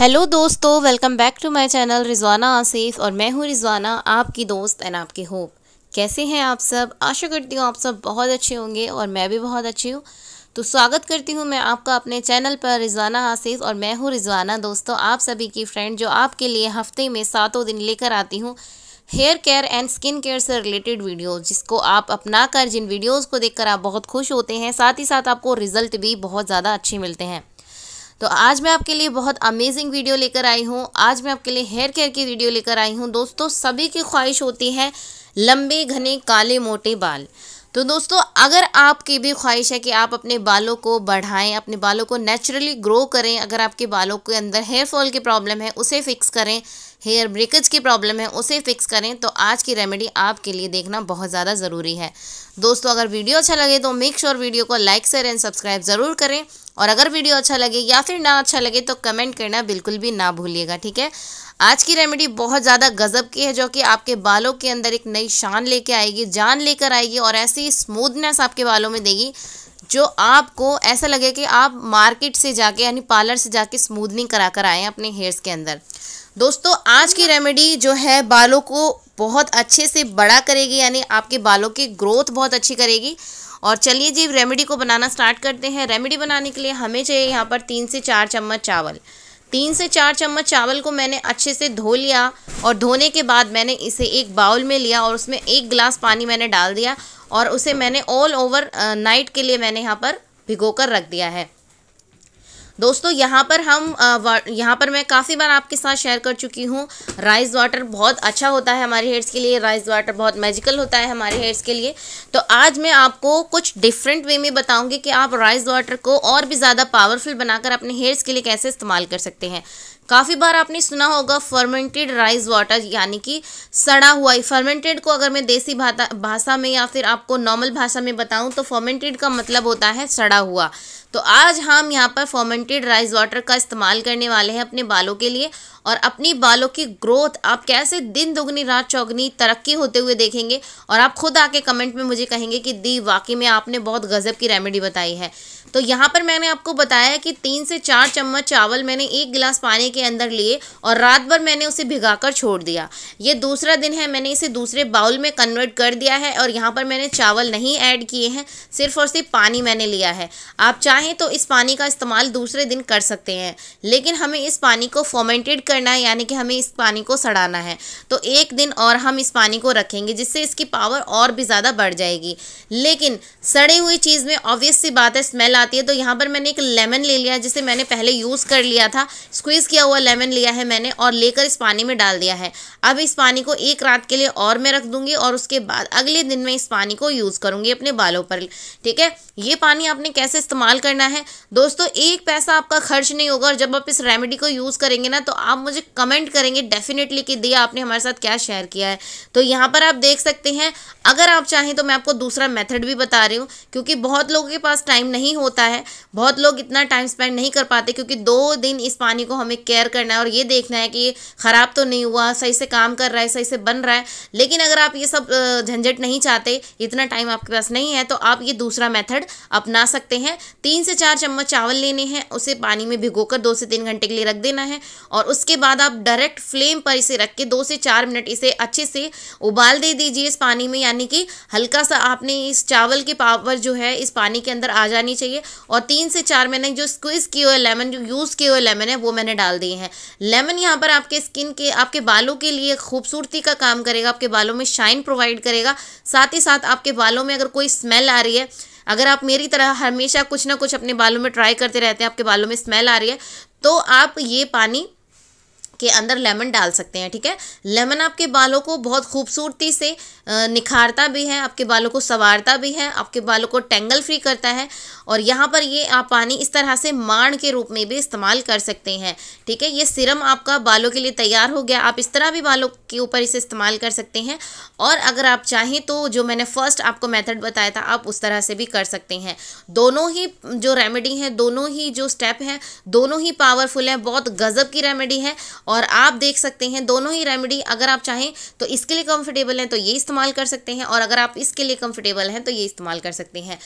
hello दोस्तों welcome back to my channel Rizwana Asif और मैं हूँ रिजवाना आपकी दोस्त एंड आपकी होप कैसे हैं आप सब आशा करती हूँ आप सब बहुत अच्छे होंगे और मैं भी बहुत अच्छी हूँ तो स्वागत करती हूँ मैं आपका अपने चैनल पर रिजवाना आसिफ और मैं हूँ रिजवाना दोस्तों आप सभी की फ्रेंड जो आपके लिए हफ्ते में सातों दिन लेकर आती हूँ hair care and skin care से रिलेटेड वीडियो जिसको आप अपना कर जिन वीडियोज़ को देखकर आप बहुत खुश होते हैं साथ ही साथ आपको रिजल्ट भी बहुत ज़्यादा अच्छे मिलते हैं तो आज मैं आपके लिए बहुत अमेजिंग वीडियो लेकर आई हूँ आज मैं आपके लिए हेयर केयर की वीडियो लेकर आई हूँ दोस्तों सभी की ख्वाहिश होती है लंबे घने काले मोटे बाल तो दोस्तों अगर आपकी भी ख्वाहिश है कि आप अपने बालों को बढ़ाएं अपने बालों को नेचुरली ग्रो करें अगर आपके बालों के अंदर हेयर फॉल की प्रॉब्लम है उसे फिक्स करें हेयर ब्रेकेज की प्रॉब्लम है उसे फिक्स करें तो आज की रेमेडी आपके लिए देखना बहुत ज़्यादा ज़रूरी है दोस्तों अगर वीडियो अच्छा लगे तो मेक श्योर वीडियो को लाइक शेयर एंड सब्सक्राइब ज़रूर करें और अगर वीडियो अच्छा लगे या फिर ना अच्छा लगे तो कमेंट करना बिल्कुल भी ना भूलिएगा ठीक है आज की रेमेडी बहुत ज़्यादा गजब की है जो कि आपके बालों के अंदर एक नई शान लेके आएगी जान लेकर आएगी और ऐसी स्मूदनेस आपके बालों में देगी जो आपको ऐसा लगे कि आप मार्केट से जाके यानी पार्लर से जाके स्मूदनिंग करा कर आएँ अपने हेयर्स के अंदर दोस्तों आज की रेमेडी जो है बालों को बहुत अच्छे से बड़ा करेगी यानी आपके बालों की ग्रोथ बहुत अच्छी करेगी और चलिए जी रेमेडी को बनाना स्टार्ट करते हैं रेमेडी बनाने के लिए हमें चाहिए यहाँ पर तीन से चार चम्मच चावल तीन से चार चम्मच चावल को मैंने अच्छे से धो लिया और धोने के बाद मैंने इसे एक बाउल में लिया और उसमें एक गिलास पानी मैंने डाल दिया और उसे मैंने ऑल ओवर नाइट के लिए मैंने यहाँ पर भिगो कर रख दिया है दोस्तों यहाँ पर हम यहाँ पर मैं काफ़ी बार आपके साथ शेयर कर चुकी हूँ राइस वाटर बहुत अच्छा होता है हमारे हेयर्स के लिए राइस वाटर बहुत मैजिकल होता है हमारे हेयर्स के लिए तो आज मैं आपको कुछ डिफरेंट वे में बताऊँगी कि आप राइस वाटर को और भी ज़्यादा पावरफुल बनाकर अपने हेयर्स के लिए कैसे इस्तेमाल कर सकते हैं काफ़ी बार आपने सुना होगा फर्मेंटेड राइस वाटर यानी कि सड़ा हुआ फर्मेंटेड को अगर मैं देसी भाषा में या फिर आपको नॉर्मल भाषा में बताऊं तो फर्मेंटेड का मतलब होता है सड़ा हुआ तो आज हम यहाँ पर फर्मेंटेड राइस वाटर का इस्तेमाल करने वाले हैं अपने बालों के लिए और अपनी बालों की ग्रोथ आप कैसे दिन दोगुनी रात चौगनी तरक्की होते हुए देखेंगे और आप खुद आके कमेंट में मुझे कहेंगे कि दी वाकई में आपने बहुत गज़ब की रेमेडी बताई है तो यहाँ पर मैंने आपको बताया कि तीन से चार चम्मच चावल मैंने एक गिलास पानी के अंदर लिए और रात भर मैंने उसे भिगाकर छोड़ दिया ये दूसरा दिन है मैंने इसे दूसरे बाउल में कन्वर्ट कर दिया है और यहाँ पर मैंने चावल नहीं ऐड किए हैं सिर्फ और सिर्फ पानी मैंने लिया है आप चाहें तो इस पानी का इस्तेमाल दूसरे दिन कर सकते हैं लेकिन हमें इस पानी को फॉर्मेंटेड करना है यानी कि हमें इस पानी को सड़ाना है तो एक दिन और हम इस पानी को रखेंगे जिससे इसकी पावर और भी ज़्यादा बढ़ जाएगी लेकिन सड़े हुई चीज़ में ऑब्वियस सी बात है स्मेल आती है तो यहाँ पर मैंने एक लेमन ले लिया जिसे मैंने पहले यूज़ कर लिया था स्क्वीज़ किया हुआ लेमन लिया है मैंने और लेकर इस पानी में डाल दिया है अब इस पानी को एक रात के लिए और मैं रख दूँगी और उसके बाद अगले दिन मैं इस पानी को यूज़ करूँगी अपने बालों पर ठीक है ये पानी आपने कैसे इस्तेमाल करना है दोस्तों एक पैसा आपका खर्च नहीं होगा और जब आप इस रेमेडी को यूज़ करेंगे ना तो आप मुझे कमेंट करेंगे डेफिनेटली कि दिया आपने हमारे साथ क्या शेयर किया है तो यहाँ पर आप देख सकते हैं अगर आप चाहें तो मैं आपको दूसरा मेथड भी बता रही हूँ क्योंकि बहुत लोगों के पास टाइम नहीं होता होता है बहुत लोग इतना टाइम स्पेंड नहीं कर पाते क्योंकि दो दिन इस पानी को हमें केयर करना है और ये देखना है कि ख़राब तो नहीं हुआ सही से काम कर रहा है सही से बन रहा है लेकिन अगर आप ये सब झंझट नहीं चाहते इतना टाइम आपके पास नहीं है तो आप ये दूसरा मेथड अपना सकते हैं तीन से चार चम्मच चावल लेने हैं उसे पानी में भिगो दो से तीन घंटे के लिए रख देना है और उसके बाद आप डायरेक्ट फ्लेम पर इसे रख के दो से चार मिनट इसे अच्छे से उबाल दे दीजिए इस पानी में यानी कि हल्का सा आपने इस चावल की पावर जो है इस पानी के अंदर आ जानी चाहिए है और तीन से चार मैंने जो स्क्विज किए हुए लेमन जो यूज़ किए हुए लेमन है वो मैंने डाल दिए हैं लेमन यहाँ पर आपके स्किन के आपके बालों के लिए खूबसूरती का काम करेगा आपके बालों में शाइन प्रोवाइड करेगा साथ ही साथ आपके बालों में अगर कोई स्मेल आ रही है अगर आप मेरी तरह हमेशा कुछ ना कुछ अपने बालों में ट्राई करते रहते हैं आपके बालों में स्मेल आ रही है तो आप ये पानी के अंदर लेमन डाल सकते हैं ठीक है लेमन आपके बालों को बहुत खूबसूरती से निखारता भी है आपके बालों को संवारता भी है आपके बालों को टेंगल फ्री करता है और यहाँ पर ये आप पानी इस तरह से माण के रूप में भी इस्तेमाल कर सकते हैं ठीक है ये सिरम आपका बालों के लिए तैयार हो गया आप इस तरह भी बालों के ऊपर इसे इस्तेमाल कर सकते हैं और अगर आप चाहें तो जो मैंने फ़र्स्ट आपको मेथड बताया था आप उस तरह से भी कर सकते हैं दोनों ही जो रेमेडी है दोनों ही जो स्टेप हैं दोनों ही पावरफुल हैं बहुत गज़ब की रेमेडी है और आप देख सकते हैं दोनों ही रेमेडी अगर आप चाहें तो इसके लिए कंफर्टेबल हैं तो ये इस्तेमाल कर सकते हैं और अगर आप इसके लिए कंफर्टेबल हैं तो ये इस्तेमाल कर सकते हैं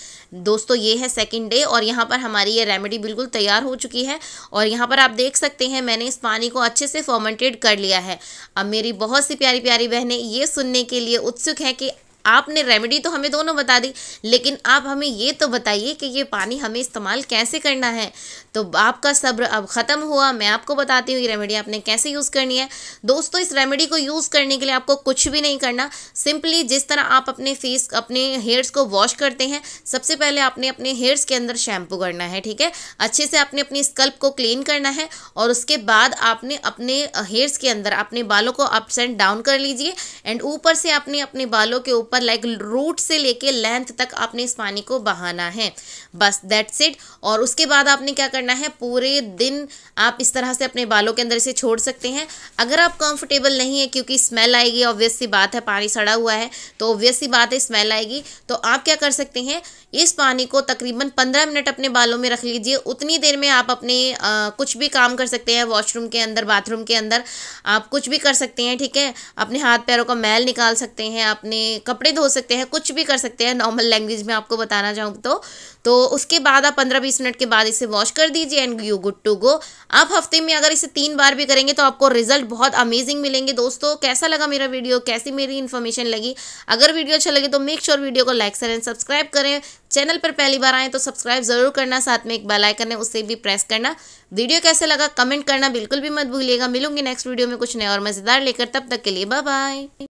दोस्तों ये है सेकेंड डे और यहाँ पर हमारी ये रेमेडी बिल्कुल तैयार हो चुकी है और यहाँ पर आप देख सकते हैं मैंने इस पानी को अच्छे से फॉर्मेंटेड कर लिया है अब मेरी बहुत सी प्यारी प्यारी बहनें ये सुनने के लिए उत्सुक हैं कि आपने रेमेडी तो हमें दोनों बता दी लेकिन आप हमें ये तो बताइए कि ये पानी हमें इस्तेमाल कैसे करना है तो आपका सब्र अब ख़त्म हुआ मैं आपको बताती हूँ ये रेमेडी आपने कैसे यूज़ करनी है दोस्तों इस रेमेडी को यूज़ करने के लिए आपको कुछ भी नहीं करना सिंपली जिस तरह आप अपने फेस अपने हेयर्स को वॉश करते हैं सबसे पहले आपने अपने हेयर्स के अंदर शैम्पू करना है ठीक है अच्छे से आपने अपनी स्कल्प को क्लीन करना है और उसके बाद आपने अपने हेयर्स के अंदर अपने बालों को अप्स एंड डाउन कर लीजिए एंड ऊपर से आपने अपने बालों के ऊपर ऊपर लाइक रूट से लेके लेंथ तक आपने इस पानी को बहाना है बस दैट्स इट और उसके बाद आपने क्या करना है पूरे दिन आप इस तरह से अपने बालों के अंदर इसे छोड़ सकते हैं अगर आप कंफर्टेबल नहीं है क्योंकि स्मेल आएगी ऑब्वियस सी बात है पानी सड़ा हुआ है तो ऑब्वियस सी बात है स्मेल आएगी तो आप क्या कर सकते हैं इस पानी को तकरीबन पंद्रह मिनट अपने बालों में रख लीजिए उतनी देर में आप अपने आ, कुछ भी काम कर सकते हैं वॉशरूम के अंदर बाथरूम के अंदर आप कुछ भी कर सकते हैं ठीक है अपने हाथ पैरों का मैल निकाल सकते हैं अपने कपड़े कपड़े धो सकते हैं कुछ भी कर सकते हैं नॉर्मल लैंग्वेज में आपको बताना चाहूँ तो तो उसके बाद आप पंद्रह बीस मिनट के बाद इसे वॉश कर दीजिए and you good to go आप हफ्ते में अगर इसे तीन बार भी करेंगे तो आपको रिजल्ट बहुत अमेजिंग मिलेंगे दोस्तों कैसा लगा मेरा वीडियो कैसी मेरी इन्फॉर्मेशन लगी अगर वीडियो अच्छा लगे तो मेक श्योर वीडियो को लाइक करें सब्सक्राइब करें चैनल पर पहली बार आए तो सब्सक्राइब जरूर करना साथ में एक बेल आइकन है उसे भी प्रेस करना वीडियो कैसे लगा कमेंट करना बिल्कुल भी मत भूलिएगा मिलूंगी नेक्स्ट वीडियो में कुछ नया और मज़ेदार लेकर तब तक के लिए बाय बाय